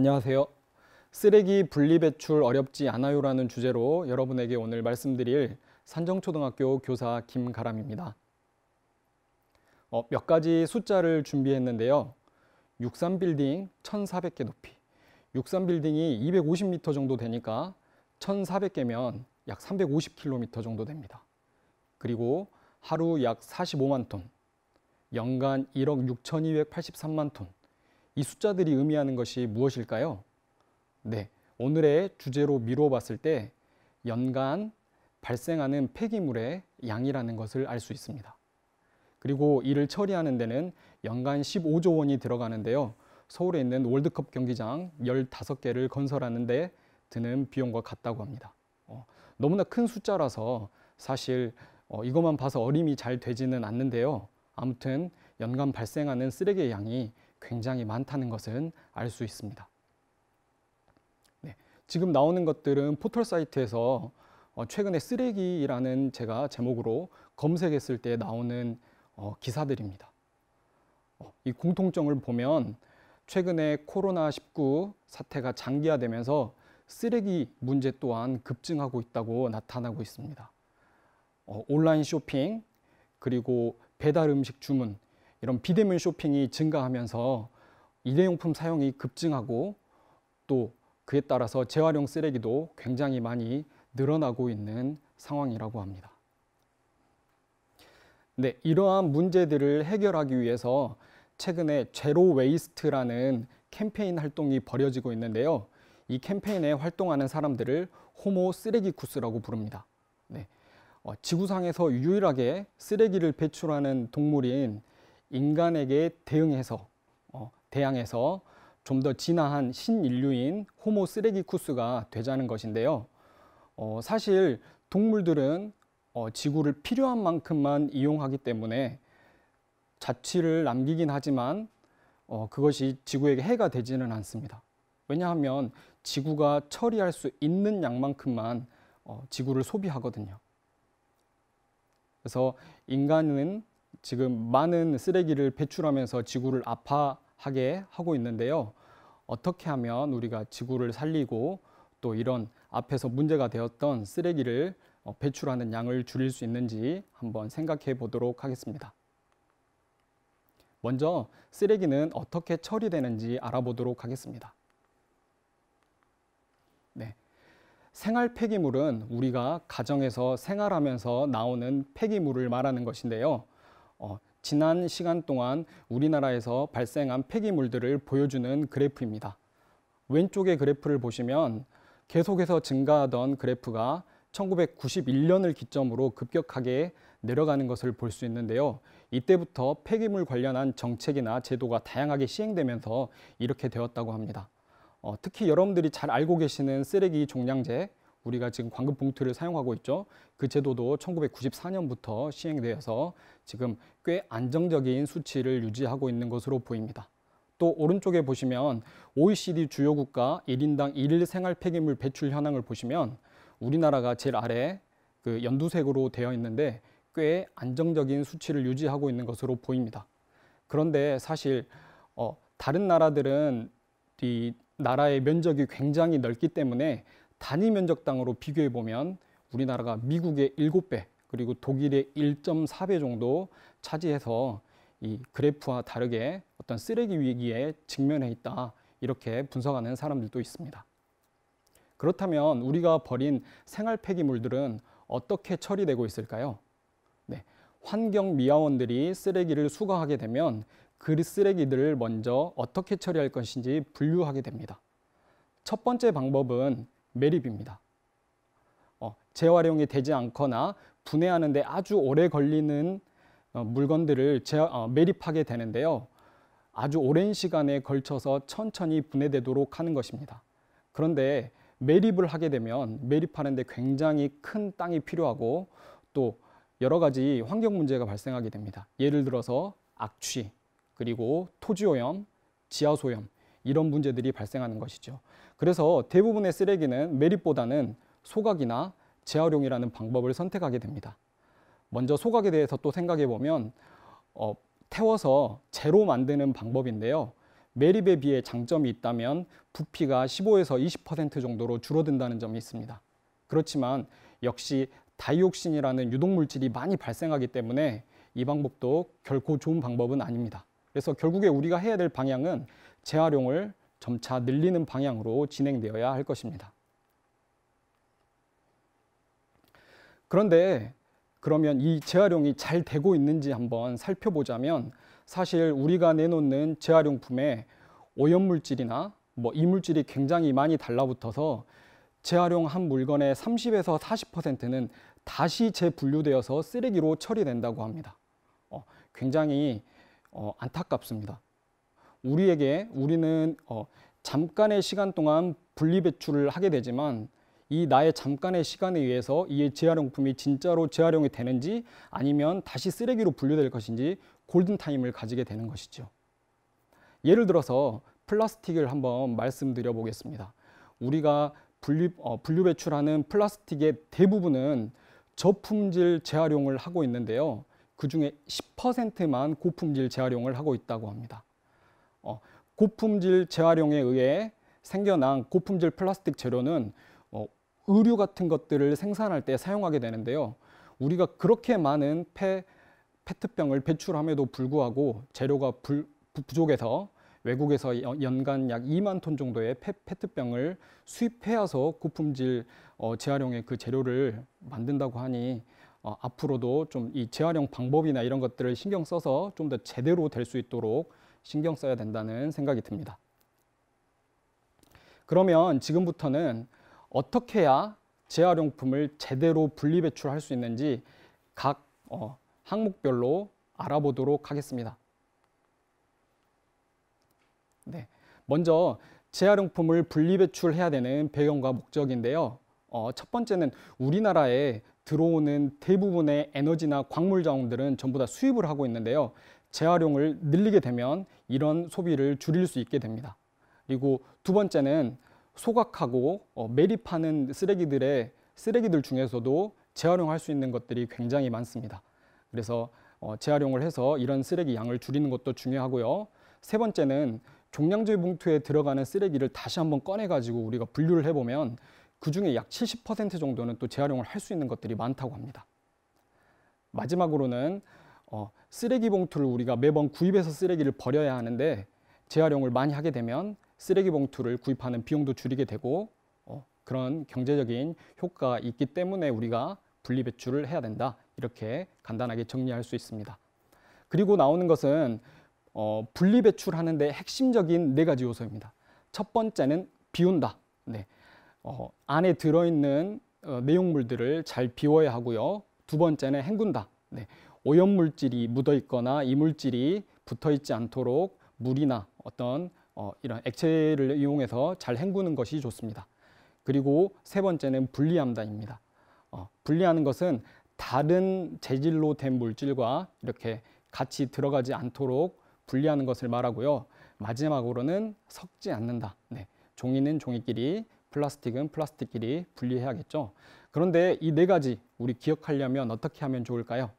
안녕하세요. 쓰레기 분리배출 어렵지 않아요라는 주제로 여러분에게 오늘 말씀드릴 산정초등학교 교사 김가람입니다. 어, 몇 가지 숫자를 준비했는데요. 63빌딩 1,400개 높이, 63빌딩이 250m 정도 되니까 1,400개면 약 350km 정도 됩니다. 그리고 하루 약 45만 톤, 연간 1억 6,283만 톤, 이 숫자들이 의미하는 것이 무엇일까요? 네, 오늘의 주제로 미뤄 봤을 때 연간 발생하는 폐기물의 양이라는 것을 알 수 있습니다. 그리고 이를 처리하는 데는 연간 15조 원이 들어가는데요. 서울에 있는 월드컵 경기장 15개를 건설하는 데 드는 비용과 같다고 합니다. 어, 너무나 큰 숫자라서 사실 어, 이것만 봐서 어림이 잘 되지는 않는데요. 아무튼 연간 발생하는 쓰레기의 양이 굉장히 많다는 것은 알 수 있습니다. 네, 지금 나오는 것들은 포털 사이트에서 어, 최근에 쓰레기라는 제가 제목으로 검색했을 때 나오는 어, 기사들입니다. 어, 이 공통점을 보면 최근에 코로나19 사태가 장기화되면서 쓰레기 문제 또한 급증하고 있다고 나타나고 있습니다. 온라인 쇼핑 그리고 배달 음식 주문 이런 비대면 쇼핑이 증가하면서 일회용품 사용이 급증하고 또 그에 따라서 재활용 쓰레기도 굉장히 많이 늘어나고 있는 상황이라고 합니다. 네, 이러한 문제들을 해결하기 위해서 최근에 제로 웨이스트라는 캠페인 활동이 벌여지고 있는데요. 이 캠페인에 활동하는 사람들을 호모 쓰레기 구스라고 부릅니다. 네. 어, 지구상에서 유일하게 쓰레기를 배출하는 동물인 인간에게 대응해서 어, 대항해서 좀 더 진화한 신인류인 호모 쓰레기쿠스가 되자는 것인데요. 어, 사실 동물들은 어, 지구를 필요한 만큼만 이용하기 때문에 자취를 남기긴 하지만 어, 그것이 지구에게 해가 되지는 않습니다. 왜냐하면 지구가 처리할 수 있는 양만큼만 어, 지구를 소비하거든요. 그래서 인간은 지금 많은 쓰레기를 배출하면서 지구를 아파하게 하고 있는데요. 어떻게 하면 우리가 지구를 살리고 또 이런 앞에서 문제가 되었던 쓰레기를 어, 배출하는 양을 줄일 수 있는지 한번 생각해 보도록 하겠습니다. 먼저 쓰레기는 어떻게 처리되는지 알아보도록 하겠습니다. 네. 생활 폐기물은 우리가 가정에서 생활하면서 나오는 폐기물을 말하는 것인데요. 어, 지난 시간 동안 우리나라에서 발생한 폐기물들을 보여주는 그래프입니다. 왼쪽의 그래프를 보시면 계속해서 증가하던 그래프가 1991년을 기점으로 급격하게 내려가는 것을 볼 수 있는데요. 이때부터 폐기물 관련한 정책이나 제도가 다양하게 시행되면서 이렇게 되었다고 합니다. 어, 특히 여러분들이 잘 알고 계시는 쓰레기 종량제, 우리가 지금 광급 봉투를 사용하고 있죠. 그 제도도 1994년부터 시행되어서 지금 꽤 안정적인 수치를 유지하고 있는 것으로 보입니다. 또 오른쪽에 보시면 OECD 주요 국가 1인당 1일 생활 폐기물 배출 현황을 보시면 우리나라가 제일 아래 그 연두색으로 되어 있는데 꽤 안정적인 수치를 유지하고 있는 것으로 보입니다. 그런데 사실 어, 다른 나라들은 이 나라의 면적이 굉장히 넓기 때문에 단위 면적당으로 비교해 보면 우리나라가 미국의 7배 그리고 독일의 1.4배 정도 차지해서 이 그래프와 다르게 어떤 쓰레기 위기에 직면해 있다 이렇게 분석하는 사람들도 있습니다. 그렇다면 우리가 버린 생활 폐기물들은 어떻게 처리되고 있을까요? 네, 환경 미화원들이 쓰레기를 수거하게 되면 그 쓰레기들을 먼저 어떻게 처리할 것인지 분류하게 됩니다. 첫 번째 방법은 매립입니다. 어, 재활용이 되지 않거나 분해하는데 아주 오래 걸리는 어, 물건들을 재, 어, 매립하게 되는데요. 아주 오랜 시간에 걸쳐서 천천히 분해되도록 하는 것입니다. 그런데 매립을 하게 되면 매립하는데 굉장히 큰 땅이 필요하고 또 여러 가지 환경 문제가 발생하게 됩니다. 예를 들어서 악취, 그리고 토지오염, 지하소염 이런 문제들이 발생하는 것이죠. 그래서 대부분의 쓰레기는 매립보다는 소각이나 재활용이라는 방법을 선택하게 됩니다. 먼저 소각에 대해서 또 생각해 보면 어, 태워서 재로 만드는 방법인데요. 매립에 비해 장점이 있다면 부피가 15에서 20% 정도로 줄어든다는 점이 있습니다. 그렇지만 역시 다이옥신이라는 유독물질이 많이 발생하기 때문에 이 방법도 결코 좋은 방법은 아닙니다. 그래서 결국에 우리가 해야 될 방향은 재활용을 점차 늘리는 방향으로 진행되어야 할 것입니다. 그런데 그러면 이 재활용이 잘 되고 있는지 한번 살펴보자면 사실 우리가 내놓는 재활용품에 오염물질이나 뭐 이물질이 굉장히 많이 달라붙어서 재활용한 물건의 30에서 40%는 다시 재분류되어서 쓰레기로 처리된다고 합니다. 어, 굉장히 어, 안타깝습니다. 우리에게 우리는 어, 잠깐의 시간 동안 분리배출을 하게 되지만 이 나의 잠깐의 시간에 의해서 이 재활용품이 진짜로 재활용이 되는지 아니면 다시 쓰레기로 분류될 것인지 골든타임을 가지게 되는 것이죠. 예를 들어서 플라스틱을 한번 말씀드려 보겠습니다. 우리가 분류, 어, 분류 배출하는 플라스틱의 대부분은 저품질 재활용을 하고 있는데요. 그 중에 10%만 고품질 재활용을 하고 있다고 합니다. 어, 고품질 재활용에 의해 생겨난 고품질 플라스틱 재료는 어, 의류 같은 것들을 생산할 때 사용하게 되는데요. 우리가 그렇게 많은 폐, 페트병을 배출함에도 불구하고 재료가 불, 부족해서 외국에서 연간 약 2만 톤 정도의 페, 페트병을 수입해와서 고품질 어, 재활용의 그 재료를 만든다고 하니 어, 앞으로도 좀 이 재활용 방법이나 이런 것들을 신경 써서 좀 더 제대로 될 수 있도록 신경 써야 된다는 생각이 듭니다. 그러면 지금부터는 어떻게 해야 재활용품을 제대로 분리배출할 수 있는지 각 어, 항목별로 알아보도록 하겠습니다. 네, 먼저 재활용품을 분리배출해야 되는 배경과 목적인데요. 어, 첫 번째는 우리나라에 들어오는 대부분의 에너지나 광물 자원들은 전부 다 수입을 하고 있는데요. 재활용을 늘리게 되면 이런 소비를 줄일 수 있게 됩니다. 그리고 두 번째는 소각하고 어, 매립하는 쓰레기들의 쓰레기들 중에서도 재활용할 수 있는 것들이 굉장히 많습니다. 그래서 어, 재활용을 해서 이런 쓰레기 양을 줄이는 것도 중요하고요. 세 번째는 종량제 봉투에 들어가는 쓰레기를 다시 한번 꺼내가지고 우리가 분류를 해보면 그중에 약 70% 정도는 또 재활용을 할 수 있는 것들이 많다고 합니다. 마지막으로는 어, 쓰레기 봉투를 우리가 매번 구입해서 쓰레기를 버려야 하는데 재활용을 많이 하게 되면 쓰레기 봉투를 구입하는 비용도 줄이게 되고 어, 그런 경제적인 효과가 있기 때문에 우리가 분리배출을 해야 된다. 이렇게 간단하게 정리할 수 있습니다. 그리고 나오는 것은 어, 분리배출하는 데 핵심적인 네 가지 요소입니다. 첫 번째는 비운다. 네. 어, 안에 들어있는 어, 내용물들을 잘 비워야 하고요. 두 번째는 헹군다. 네. 오염물질이 묻어 있거나 이물질이 붙어 있지 않도록 물이나 어떤 어, 이런 액체를 이용해서 잘 헹구는 것이 좋습니다. 그리고 세 번째는 분리함다입니다. 어, 분리하는 것은 다른 재질로 된 물질과 이렇게 같이 들어가지 않도록 분리하는 것을 말하고요. 마지막으로는 섞지 않는다. 네, 종이는 종이끼리, 플라스틱은 플라스틱끼리 분리해야겠죠. 그런데 이 네 가지 우리 기억하려면 어떻게 하면 좋을까요?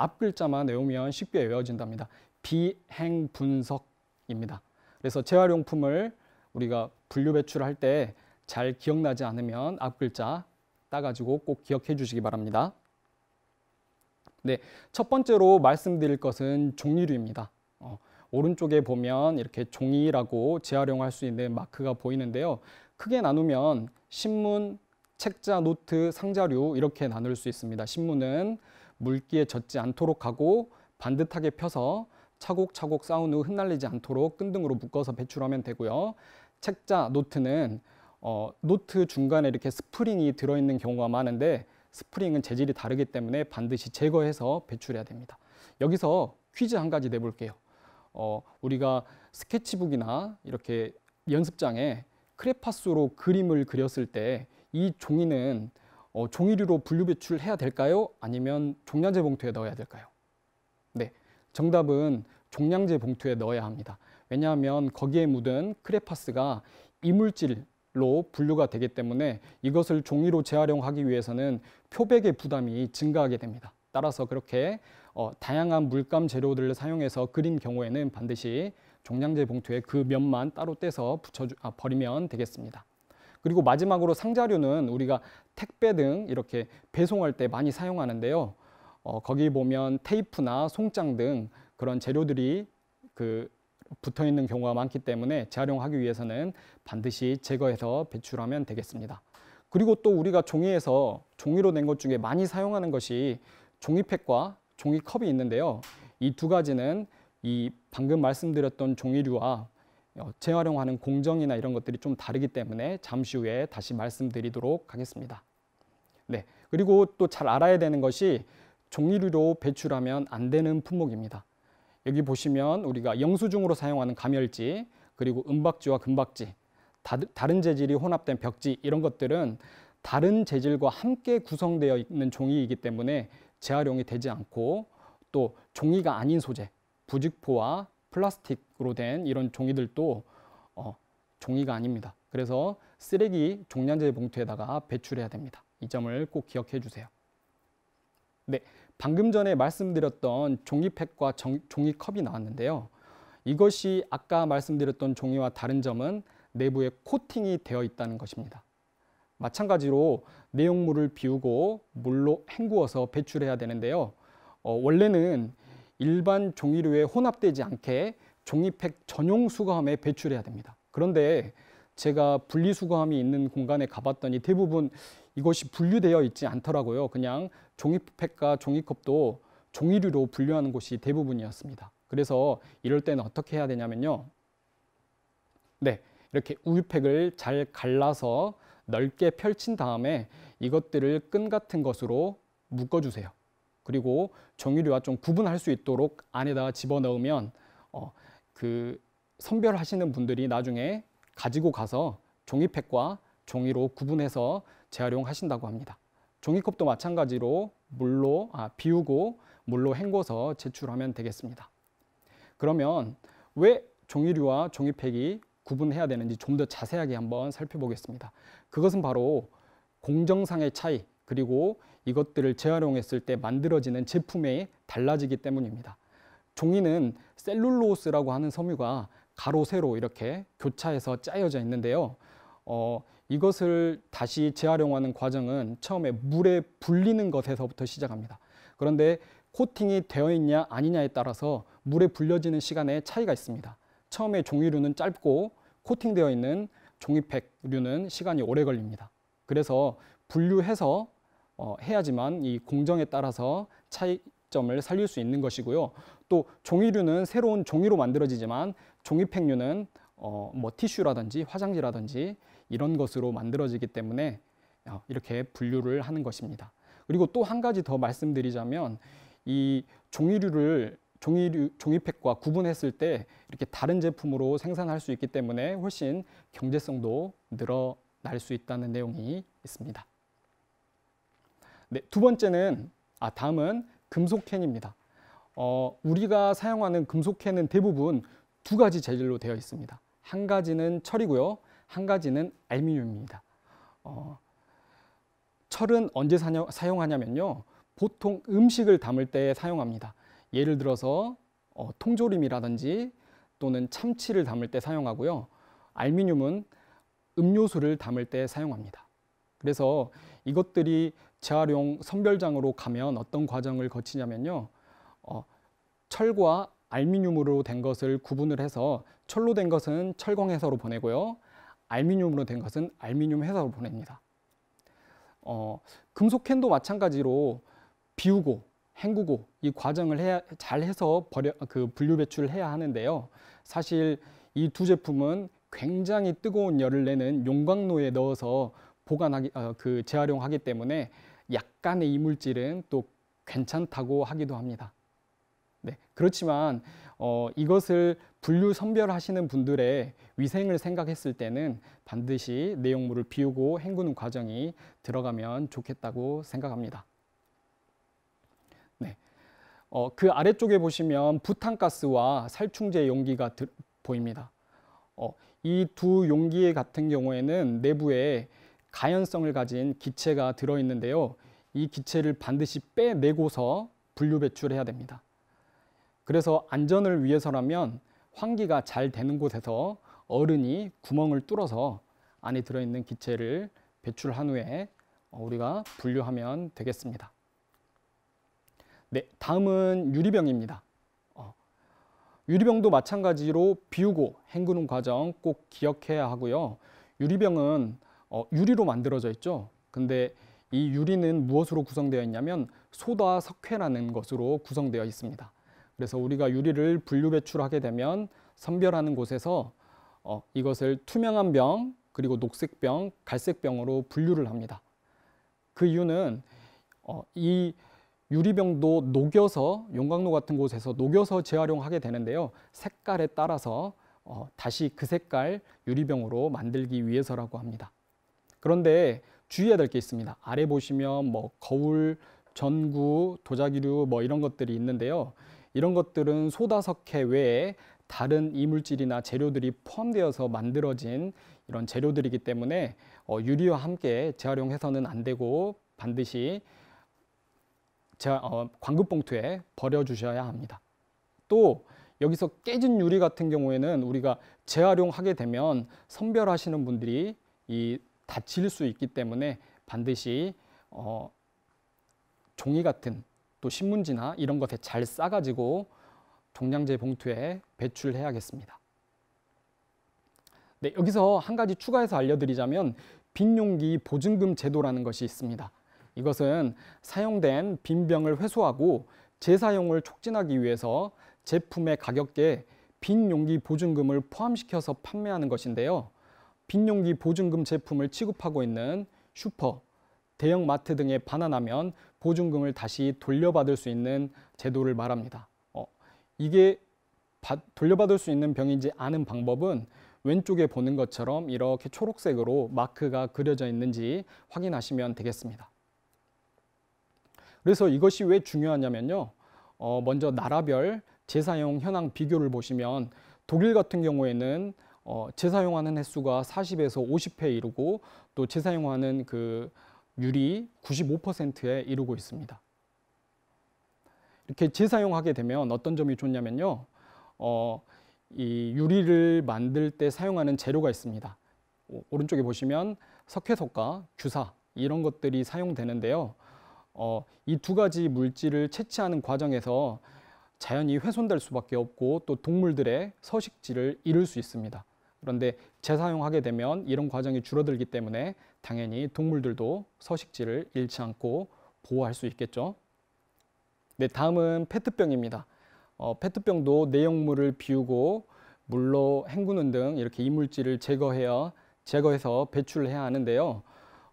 앞글자만 외우면 쉽게 외워진답니다. 비행분석입니다. 그래서 재활용품을 우리가 분류 배출할 때 잘 기억나지 않으면 앞글자 따가지고 꼭 기억해 주시기 바랍니다. 네, 첫 번째로 말씀드릴 것은 종이류입니다. 어, 오른쪽에 보면 이렇게 종이라고 재활용할 수 있는 마크가 보이는데요. 크게 나누면 신문, 책자, 노트, 상자류 이렇게 나눌 수 있습니다. 신문은 물기에 젖지 않도록 하고 반듯하게 펴서 차곡차곡 쌓은 후 흩날리지 않도록 끈등으로 묶어서 배출하면 되고요. 책자, 노트는 어, 노트 중간에 이렇게 스프링이 들어있는 경우가 많은데 스프링은 재질이 다르기 때문에 반드시 제거해서 배출해야 됩니다. 여기서 퀴즈 한 가지 내볼게요. 어, 우리가 스케치북이나 이렇게 연습장에 크레파스로 그림을 그렸을 때 이 종이는 어, 종이류로 분류 배출해야 될까요? 아니면 종량제 봉투에 넣어야 될까요? 네, 정답은 종량제 봉투에 넣어야 합니다. 왜냐하면 거기에 묻은 크레파스가 이물질로 분류가 되기 때문에 이것을 종이로 재활용하기 위해서는 표백의 부담이 증가하게 됩니다. 따라서 그렇게 어, 다양한 물감 재료들을 사용해서 그린 경우에는 반드시 종량제 봉투에 그 면만 따로 떼서 붙여 아, 버리면 되겠습니다. 그리고 마지막으로 상자류는 우리가 택배 등 이렇게 배송할 때 많이 사용하는데요. 어, 거기 보면 테이프나 송장 등 그런 재료들이 그 붙어 있는 경우가 많기 때문에 재활용하기 위해서는 반드시 제거해서 배출하면 되겠습니다. 그리고 또 우리가 종이에서 종이로 된 것 중에 많이 사용하는 것이 종이팩과 종이컵이 있는데요. 이 두 가지는 이 방금 말씀드렸던 종이류와 어, 재활용하는 공정이나 이런 것들이 좀 다르기 때문에 잠시 후에 다시 말씀드리도록 하겠습니다. 네, 그리고 또 잘 알아야 되는 것이 종이로 배출하면 안 되는 품목입니다. 여기 보시면 우리가 영수증으로 사용하는 감열지, 그리고 은박지와 금박지, 다른 재질이 혼합된 벽지 이런 것들은 다른 재질과 함께 구성되어 있는 종이이기 때문에 재활용이 되지 않고 또 종이가 아닌 소재, 부직포와 플라스틱으로 된 이런 종이들도 어, 종이가 아닙니다. 그래서 쓰레기 종량제 봉투에다가 배출해야 됩니다. 이 점을 꼭 기억해 주세요. 네, 방금 전에 말씀드렸던 종이팩과 정, 종이컵이 나왔는데요. 이것이 아까 말씀드렸던 종이와 다른 점은 내부에 코팅이 되어 있다는 것입니다. 마찬가지로 내용물을 비우고 물로 헹구어서 배출해야 되는데요. 어, 원래는 일반 종이류에 혼합되지 않게 종이팩 전용 수거함에 배출해야 됩니다. 그런데 제가 분리 수거함이 있는 공간에 가봤더니 대부분 이것이 분류되어 있지 않더라고요. 그냥 종이팩과 종이컵도 종이류로 분류하는 곳이 대부분이었습니다. 그래서 이럴 때는 어떻게 해야 되냐면요. 네, 이렇게 우유팩을 잘 갈라서 넓게 펼친 다음에 이것들을 끈 같은 것으로 묶어주세요. 그리고 정유리와 좀 구분할 수 있도록 안에다가 집어넣으면 어, 그 선별하시는 분들이 나중에 가지고 가서 종이팩과 종이로 구분해서 재활용하신다고 합니다. 종이컵도 마찬가지로 물로 아, 비우고 물로 헹궈서 제출하면 되겠습니다. 그러면 왜 종이류와 종이팩이 구분해야 되는지 좀 더 자세하게 한번 살펴보겠습니다. 그것은 바로 공정상의 차이, 그리고 이것들을 재활용했을 때 만들어지는 제품이 달라지기 때문입니다. 종이는 셀룰로스라고 하는 섬유가 가로 세로 이렇게 교차해서 짜여져 있는데요. 어, 이것을 다시 재활용하는 과정은 처음에 물에 불리는 것에서부터 시작합니다. 그런데 코팅이 되어 있냐 아니냐에 따라서 물에 불려지는 시간에 차이가 있습니다. 처음에 종이류는 짧고 코팅되어 있는 종이팩류는 시간이 오래 걸립니다. 그래서 분류해서 어, 해야지만 이 공정에 따라서 차이점을 살릴 수 있는 것이고요. 또 종이류는 새로운 종이로 만들어지지만 종이팩류는 어, 뭐 티슈라든지 화장지라든지 이런 것으로 만들어지기 때문에 어, 이렇게 분류를 하는 것입니다. 그리고 또 한 가지 더 말씀드리자면 이 종이류를 종이류, 종이팩과 구분했을 때 이렇게 다른 제품으로 생산할 수 있기 때문에 훨씬 경제성도 늘어날 수 있다는 내용이 있습니다. 네, 두 번째는 아 다음은 금속캔입니다. 어, 우리가 사용하는 금속캔은 대부분 두 가지 재질로 되어 있습니다. 한 가지는 철이고요. 한 가지는 알루미늄입니다. 어, 철은 언제 사냐, 사용하냐면요. 보통 음식을 담을 때 사용합니다. 예를 들어서 어, 통조림이라든지 또는 참치를 담을 때 사용하고요. 알루미늄은 음료수를 담을 때 사용합니다. 그래서 이것들이 재활용 선별장으로 가면 어떤 과정을 거치냐면요. 어, 철과 알미늄으로 된 것을 구분을 해서 철로 된 것은 철광 회사로 보내고요. 알미늄으로 된 것은 알미늄 회사로 보냅니다. 어, 금속캔도 마찬가지로 비우고 헹구고 이 과정을 해야, 잘 해서 버려, 그 분류 배출을 해야 하는데요. 사실 이 두 제품은 굉장히 뜨거운 열을 내는 용광로에 넣어서 보관하기 어, 그 재활용하기 때문에 약간의 이물질은 또 괜찮다고 하기도 합니다. 네, 그렇지만 어, 이것을 분류 선별하시는 분들의 위생을 생각했을 때는 반드시 내용물을 비우고 헹구는 과정이 들어가면 좋겠다고 생각합니다. 네, 어, 그 아래쪽에 보시면 부탄가스와 살충제 용기가 드, 보입니다. 어, 이두 용기 같은 경우에는 내부에 가연성을 가진 기체가 들어있는데요. 이 기체를 반드시 빼내고서 분류 배출해야 됩니다. 그래서 안전을 위해서라면 환기가 잘 되는 곳에서 어른이 구멍을 뚫어서 안에 들어있는 기체를 배출한 후에 어, 우리가 분류하면 되겠습니다. 네, 다음은 유리병입니다. 어, 유리병도 마찬가지로 비우고 헹구는 과정 꼭 기억해야 하고요. 유리병은 어, 유리로 만들어져 있죠. 근데 이 유리는 무엇으로 구성되어 있냐면 소다 석회라는 것으로 구성되어 있습니다. 그래서 우리가 유리를 분류 배출하게 되면 선별하는 곳에서 어, 이것을 투명한 병 그리고 녹색 병, 갈색 병으로 분류를 합니다. 그 이유는 어, 이 유리병도 녹여서 용광로 같은 곳에서 녹여서 재활용하게 되는데요. 색깔에 따라서 어, 다시 그 색깔 유리병으로 만들기 위해서라고 합니다. 그런데 주의해야 될 게 있습니다. 아래 보시면 뭐 거울, 전구, 도자기류 뭐 이런 것들이 있는데요. 이런 것들은 소다석회 외에 다른 이물질이나 재료들이 포함되어서 만들어진 이런 재료들이기 때문에 어, 유리와 함께 재활용해서는 안 되고 반드시 어, 광급봉투에 버려주셔야 합니다. 또 여기서 깨진 유리 같은 경우에는 우리가 재활용하게 되면 선별하시는 분들이 이 다칠 수 있기 때문에 반드시 어, 종이 같은 또 신문지나 이런 것에 잘 싸가지고 종량제 봉투에 배출해야겠습니다. 네, 여기서 한 가지 추가해서 알려드리자면 빈 용기 보증금 제도라는 것이 있습니다. 이것은 사용된 빈 병을 회수하고 재사용을 촉진하기 위해서 제품의 가격에 빈 용기 보증금을 포함시켜서 판매하는 것인데요. 빈용기 보증금 제품을 취급하고 있는 슈퍼, 대형마트 등에 반환하면 보증금을 다시 돌려받을 수 있는 제도를 말합니다. 어, 이게 받, 돌려받을 수 있는 병인지 아는 방법은 왼쪽에 보는 것처럼 이렇게 초록색으로 마크가 그려져 있는지 확인하시면 되겠습니다. 그래서 이것이 왜 중요하냐면요. 어, 먼저 나라별 재사용 현황 비교를 보시면 독일 같은 경우에는 어, 재사용하는 횟수가 40에서 50회 이르고 또 재사용하는 그 율이 95%에 이르고 있습니다. 이렇게 재사용하게 되면 어떤 점이 좋냐면요. 어, 이 유리를 만들 때 사용하는 재료가 있습니다. 오른쪽에 보시면 석회석과 규사 이런 것들이 사용되는데요. 어, 이두 가지 물질을 채취하는 과정에서 자연이 훼손될 수밖에 없고 또 동물들의 서식지를 잃을 수 있습니다. 그런데 재사용하게 되면 이런 과정이 줄어들기 때문에 당연히 동물들도 서식지를 잃지 않고 보호할 수 있겠죠. 네, 다음은 페트병입니다. 어, 페트병도 내용물을 비우고 물로 헹구는 등 이렇게 이물질을 제거해야 제거해서 배출해야 하는데요.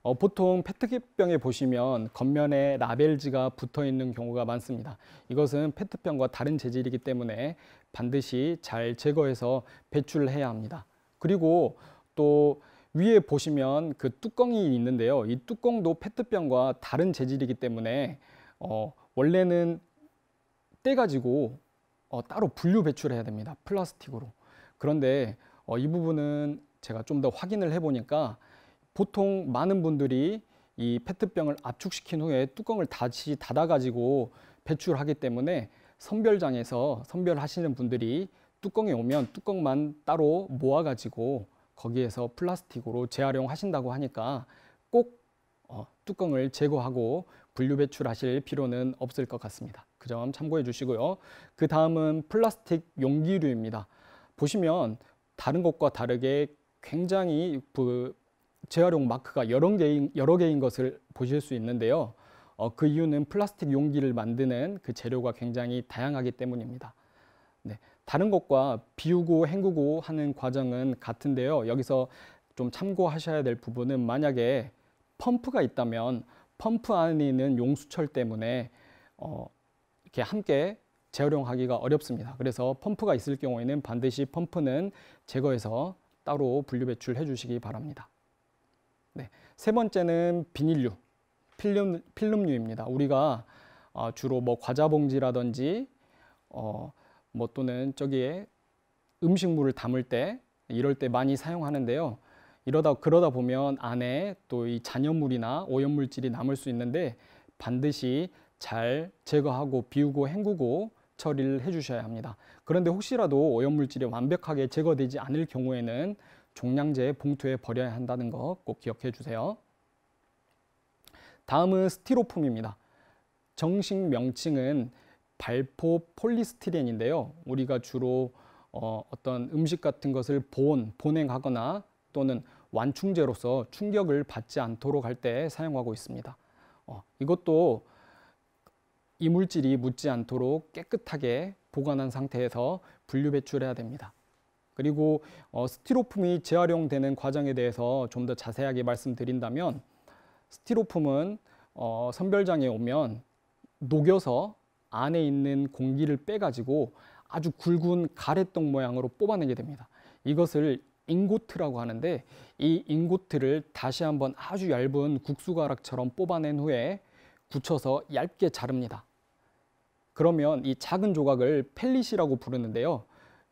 어, 보통 페트병에 보시면 겉면에 라벨지가 붙어 있는 경우가 많습니다. 이것은 페트병과 다른 재질이기 때문에 반드시 잘 제거해서 배출해야 합니다. 그리고 또 위에 보시면 그 뚜껑이 있는데요. 이 뚜껑도 페트병과 다른 재질이기 때문에 어, 원래는 떼가지고 어, 따로 분류 배출해야 됩니다. 플라스틱으로. 그런데 어, 이 부분은 제가 좀 더 확인을 해보니까 보통 많은 분들이 이 페트병을 압축시킨 후에 뚜껑을 다시 닫아가지고 배출하기 때문에 선별장에서 선별하시는 분들이 뚜껑이 오면 뚜껑만 따로 모아가지고 거기에서 플라스틱으로 재활용하신다고 하니까 꼭 어, 뚜껑을 제거하고 분류 배출하실 필요는 없을 것 같습니다. 그 점 참고해 주시고요. 그 다음은 플라스틱 용기류입니다. 보시면 다른 것과 다르게 굉장히 그 재활용 마크가 여러 개인, 여러 개인 것을 보실 수 있는데요. 어, 그 이유는 플라스틱 용기를 만드는 그 재료가 굉장히 다양하기 때문입니다. 네, 다른 것과 비우고 헹구고 하는 과정은 같은데요. 여기서 좀 참고하셔야 될 부분은 만약에 펌프가 있다면 펌프 안에 있는 용수철 때문에 어, 이렇게 함께 재활용하기가 어렵습니다. 그래서 펌프가 있을 경우에는 반드시 펌프는 제거해서 따로 분류 배출해 주시기 바랍니다. 네, 세 번째는 비닐류, 필름, 필름류입니다. 우리가 어, 주로 뭐 과자 봉지라든지 어, 뭐 또는 저기에 음식물을 담을 때 이럴 때 많이 사용하는데요. 이러다 그러다 보면 안에 또 이 잔여물이나 오염물질이 남을 수 있는데 반드시 잘 제거하고 비우고 헹구고 처리를 해주셔야 합니다. 그런데 혹시라도 오염물질이 완벽하게 제거되지 않을 경우에는 종량제 봉투에 버려야 한다는 거 꼭 기억해 주세요. 다음은 스티로폼입니다. 정식 명칭은 발포 폴리스티렌인데요. 우리가 주로 어, 어떤 음식 같은 것을 보온, 본행하거나 또는 완충제로서 충격을 받지 않도록 할 때 사용하고 있습니다. 어, 이것도 이물질이 묻지 않도록 깨끗하게 보관한 상태에서 분류 배출해야 됩니다. 그리고 어, 스티로폼이 재활용되는 과정에 대해서 좀 더 자세하게 말씀드린다면 스티로폼은 어, 선별장에 오면 녹여서 안에 있는 공기를 빼가지고 아주 굵은 가래떡 모양으로 뽑아내게 됩니다. 이것을 잉고트라고 하는데 이잉고트를 다시 한번 아주 얇은 국수가락처럼 뽑아낸 후에 굳혀서 얇게 자릅니다. 그러면 이 작은 조각을 펠릿이라고 부르는데요.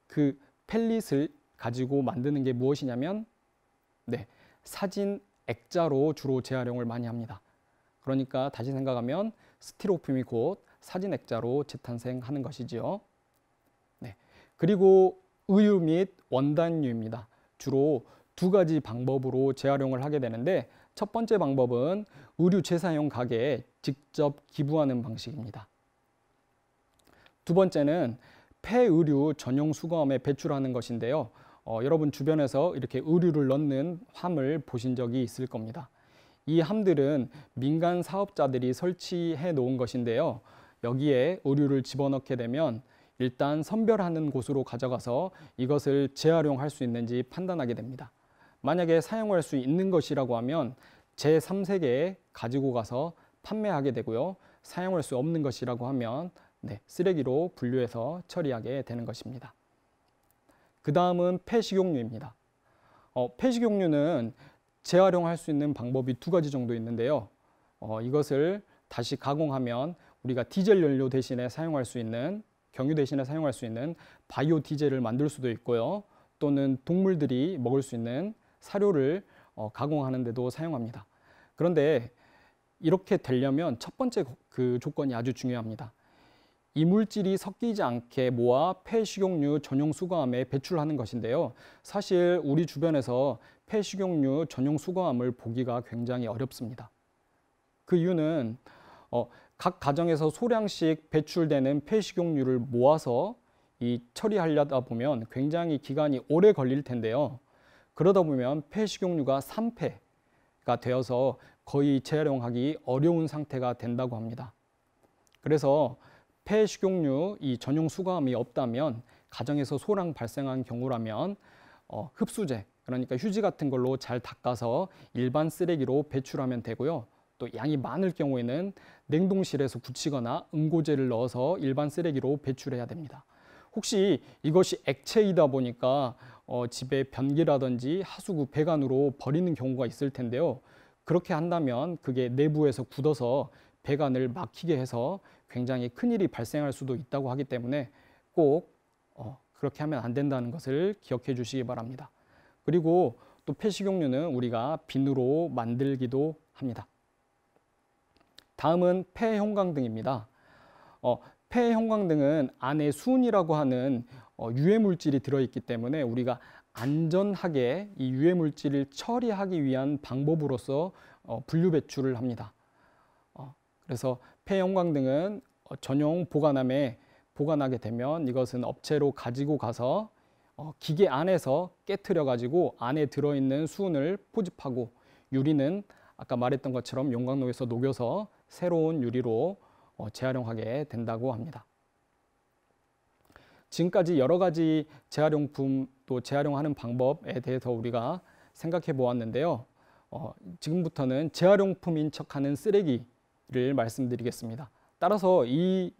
그 펠릿을 가지고 만드는 게 무엇이냐면 네, 사진 액자로 주로 재활용을 많이 합니다. 그러니까 다시 생각하면 스티로폼이 곧 사진액자로 재탄생하는 것이지요. 네. 그리고 의유 및 원단유입니다. 주로 두 가지 방법으로 재활용을 하게 되는데 첫 번째 방법은 의류 재사용 가게에 직접 기부하는 방식입니다. 두 번째는 폐의류 전용 수거함에 배출하는 것인데요. 어, 여러분 주변에서 이렇게 의류를 넣는 함을 보신 적이 있을 겁니다. 이 함들은 민간 사업자들이 설치해 놓은 것인데요. 여기에 의류를 집어넣게 되면 일단 선별하는 곳으로 가져가서 이것을 재활용할 수 있는지 판단하게 됩니다. 만약에 사용할 수 있는 것이라고 하면 제3세계에 가지고 가서 판매하게 되고요. 사용할 수 없는 것이라고 하면 네, 쓰레기로 분류해서 처리하게 되는 것입니다. 그 다음은 폐식용유입니다. 어, 폐식용유는 재활용할 수 있는 방법이 두 가지 정도 있는데요. 어, 이것을 다시 가공하면 우리가 디젤 연료 대신에 사용할 수 있는 경유 대신에 사용할 수 있는 바이오 디젤을 만들 수도 있고요. 또는 동물들이 먹을 수 있는 사료를 어, 가공하는 데도 사용합니다. 그런데 이렇게 되려면 첫 번째 그 조건이 아주 중요합니다. 이물질이 섞이지 않게 모아 폐식용유 전용 수거함에 배출하는 것인데요. 사실 우리 주변에서 폐식용유 전용 수거함을 보기가 굉장히 어렵습니다. 그 이유는 어, 각 가정에서 소량씩 배출되는 폐식용유를 모아서 이 처리하려다 보면 굉장히 기간이 오래 걸릴 텐데요. 그러다 보면 폐식용유가 산패가 되어서 거의 재활용하기 어려운 상태가 된다고 합니다. 그래서 폐식용유 이 전용 수거함이 없다면 가정에서 소량 발생한 경우라면 어, 흡수제 그러니까 휴지 같은 걸로 잘 닦아서 일반 쓰레기로 배출하면 되고요. 또 양이 많을 경우에는 냉동실에서 굳히거나 응고제를 넣어서 일반 쓰레기로 배출해야 됩니다. 혹시 이것이 액체이다 보니까 어, 집에 변기라든지 하수구 배관으로 버리는 경우가 있을 텐데요. 그렇게 한다면 그게 내부에서 굳어서 배관을 막히게 해서 굉장히 큰일이 발생할 수도 있다고 하기 때문에 꼭 어, 그렇게 하면 안 된다는 것을 기억해 주시기 바랍니다. 그리고 또 폐식용유는 우리가 비누로 만들기도 합니다. 다음은 폐형광등입니다. 어, 폐형광등은 안에 수이라고 하는 어, 유해물질이 들어있기 때문에 우리가 안전하게 이 유해물질을 처리하기 위한 방법으로서 어, 분류 배출을 합니다. 어, 그래서 폐형광등은 어, 전용 보관함에 보관하게 되면 이것은 업체로 가지고 가서 어, 기계 안에서 깨트려 가지고 안에 들어있는 수은을 포집하고 유리는 아까 말했던 것처럼 용광로에서 녹여서 새로운 유리로 어, 재활용하게 된다고 합니다. 지금까지 여러 가지 재활용품 또 재활용하는 방법에 대해서 우리가 생각해 보았는데요. 어, 지금부터는 재활용품인 척하는 쓰레기를 말씀드리겠습니다. 따라서 이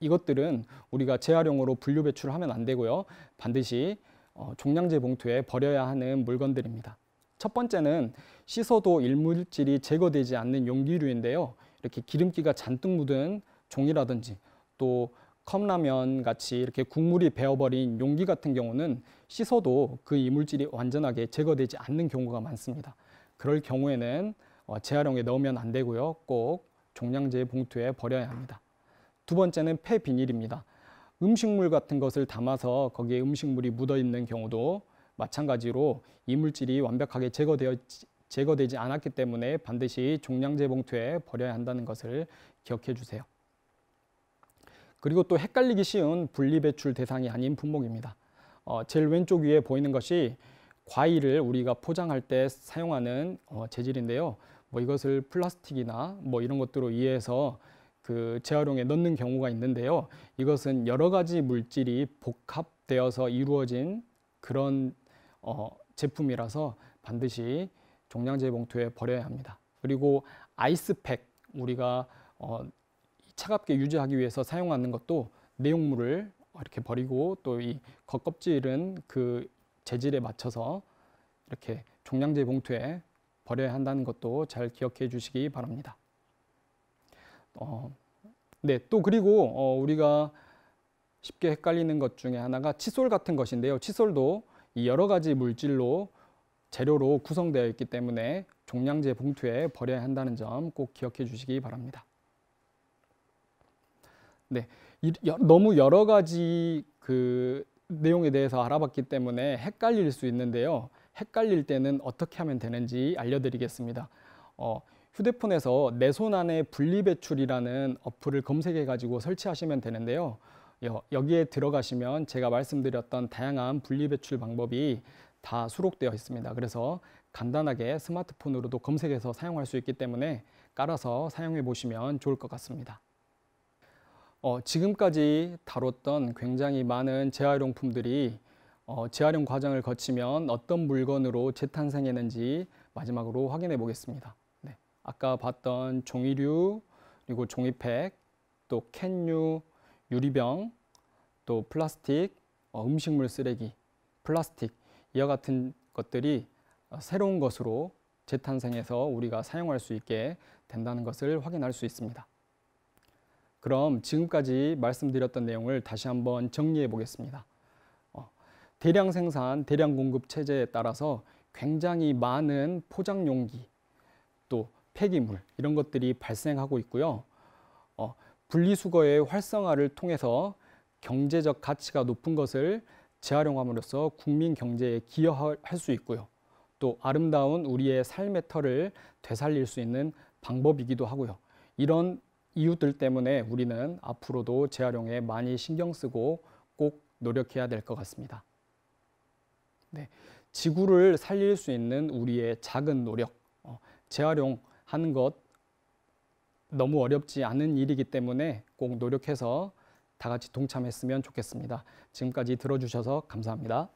이것들은 우리가 재활용으로 분류 배출하면 안 되고요. 반드시 어, 종량제 봉투에 버려야 하는 물건들입니다. 첫 번째는 씻어도 일물질이 제거되지 않는 용기류인데요. 이렇게 기름기가 잔뜩 묻은 종이라든지 또 컵라면 같이 이렇게 국물이 배어버린 용기 같은 경우는 씻어도 그 이물질이 완전하게 제거되지 않는 경우가 많습니다. 그럴 경우에는 어, 재활용에 넣으면 안 되고요. 꼭 종량제 봉투에 버려야 합니다. 두 번째는 폐비닐입니다. 음식물 같은 것을 담아서 거기에 음식물이 묻어 있는 경우도 마찬가지로 이물질이 완벽하게 제거되어 제거되지 않았기 때문에 반드시 종량제 봉투에 버려야 한다는 것을 기억해 주세요. 그리고 또 헷갈리기 쉬운 분리배출 대상이 아닌 품목입니다 어, 제일 왼쪽 위에 보이는 것이 과일을 우리가 포장할 때 사용하는 어, 재질인데요. 뭐 이것을 플라스틱이나 뭐 이런 것들로 이해해서 그 재활용에 넣는 경우가 있는데요. 이것은 여러 가지 물질이 복합되어서 이루어진 그런 어, 제품이라서 반드시 종량제 봉투에 버려야 합니다. 그리고 아이스팩 우리가 어, 차갑게 유지하기 위해서 사용하는 것도 내용물을 이렇게 버리고 또 이 겉껍질은 그 재질에 맞춰서 이렇게 종량제 봉투에 버려야 한다는 것도 잘 기억해 주시기 바랍니다. 어, 네, 또 그리고 어, 우리가 쉽게 헷갈리는 것 중에 하나가 칫솔 같은 것인데요. 칫솔도 이 여러 가지 물질로 재료로 구성되어 있기 때문에 종량제 봉투에 버려야 한다는 점 꼭 기억해 주시기 바랍니다. 네, 너무 여러 가지 그 내용에 대해서 알아봤기 때문에 헷갈릴 수 있는데요. 헷갈릴 때는 어떻게 하면 되는지 알려드리겠습니다. 어, 휴대폰에서 내손 안에 분리배출이라는 어플을 검색해 가지고 설치하시면 되는데요. 여기에 들어가시면 제가 말씀드렸던 다양한 분리배출 방법이 다 수록되어 있습니다. 그래서 간단하게 스마트폰으로도 검색해서 사용할 수 있기 때문에 깔아서 사용해 보시면 좋을 것 같습니다. 어, 지금까지 다뤘던 굉장히 많은 재활용품들이 어, 재활용 과정을 거치면 어떤 물건으로 재탄생했는지 마지막으로 확인해 보겠습니다. 네. 아까 봤던 종이류, 그리고 종이팩, 또 캔류, 유리병, 또 플라스틱, 어, 음식물 쓰레기, 플라스틱 이와 같은 것들이 어, 새로운 것으로 재탄생해서 우리가 사용할 수 있게 된다는 것을 확인할 수 있습니다. 그럼 지금까지 말씀드렸던 내용을 다시 한번 정리해 보겠습니다. 어, 대량 생산, 대량 공급 체제에 따라서 굉장히 많은 포장 용기 또 폐기물 이런 것들이 발생하고 있고요. 분리수거의 활성화를 통해서 경제적 가치가 높은 것을 재활용함으로써 국민 경제에 기여할 수 있고요. 또 아름다운 우리의 삶의 털을 되살릴 수 있는 방법이기도 하고요. 이런 이유들 때문에 우리는 앞으로도 재활용에 많이 신경 쓰고 꼭 노력해야 될 것 같습니다. 네, 지구를 살릴 수 있는 우리의 작은 노력, 어, 재활용하는 것 너무 어렵지 않은 일이기 때문에 꼭 노력해서 다 같이 동참했으면 좋겠습니다. 지금까지 들어주셔서 감사합니다.